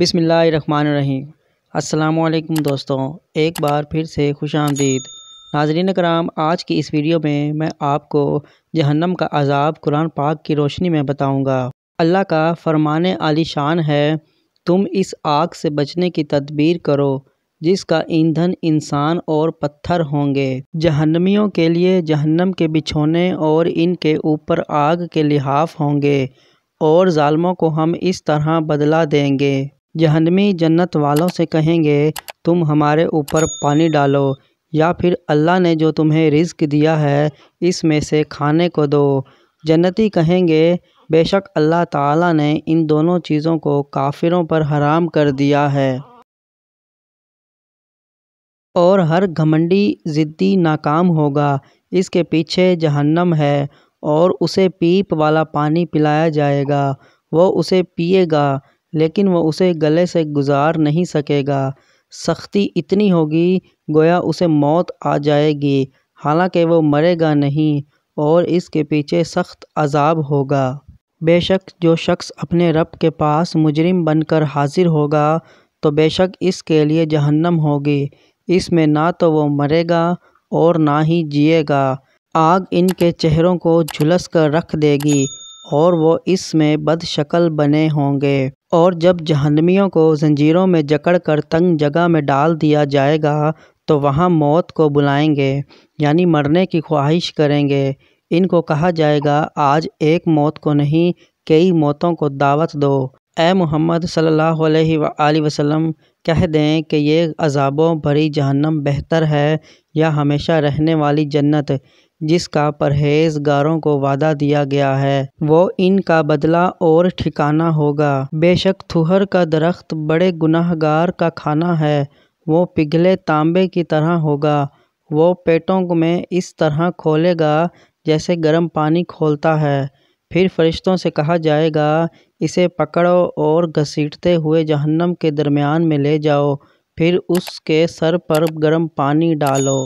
बिसमीम् अल्लाम दोस्तों एक बार फिर से खुश आमदीद नाजरीन कराम आज की इस वीडियो में मैं आपको जहन्नम का अजाब कुरान पाक की रोशनी में बताऊंगा। अल्लाह का फरमान आली शान है तुम इस आग से बचने की तदबीर करो जिसका ईंधन इंसान और पत्थर होंगे जहन्नमियों के लिए जहन्नम के बिछोने और इनके ऊपर आग के लिहाफ होंगे और ालमों को हम इस तरह बदला देंगे जहनमी जन्नत वालों से कहेंगे तुम हमारे ऊपर पानी डालो या फिर अल्लाह ने जो तुम्हें रिज़्क दिया है इसमें से खाने को दो जन्नती कहेंगे बेशक अल्लाह ताला ने इन दोनों चीज़ों को काफिरों पर हराम कर दिया है और हर घमंडी ज़िद्दी नाकाम होगा इसके पीछे जहन्नम है और उसे पीप वाला पानी पिलाया जाएगा वो उसे पिएगा लेकिन वह उसे गले से गुजार नहीं सकेगा सख्ती इतनी होगी गोया उसे मौत आ जाएगी हालांकि वह मरेगा नहीं और इसके पीछे सख्त अजाब होगा बेशक जो शख्स अपने रब के पास मुजरिम बनकर हाजिर होगा तो बेशक इसके लिए जहन्नम होगी इसमें ना तो वो मरेगा और ना ही जिएगा आग इनके चेहरों को झुलस कर रख देगी और वो इसमें बदशकल बने होंगे और जब जहन्नमियों को ज़ंजीरों में जकड़कर तंग जगह में डाल दिया जाएगा तो वहाँ मौत को बुलाएंगे यानी मरने की ख्वाहिश करेंगे इनको कहा जाएगा आज एक मौत को नहीं कई मौतों को दावत दो ए मोहम्मद सल्लल्लाहु अलैहि वसल्लम कह दें कि ये अजाबों भरी जहन्नम बेहतर है या हमेशा रहने वाली जन्नत जिसका परहेजगारों को वादा दिया गया है वो इनका बदला और ठिकाना होगा बेशक थुहर का दरख्त बड़े गुनाहगार का खाना है वो पिघले तांबे की तरह होगा वो पेटों में इस तरह खोलेगा जैसे गर्म पानी खोलता है फिर फरिश्तों से कहा जाएगा इसे पकड़ो और घसीटते हुए जहन्नम के दरमियान में ले जाओ फिर उसके सर पर गर्म पानी डालो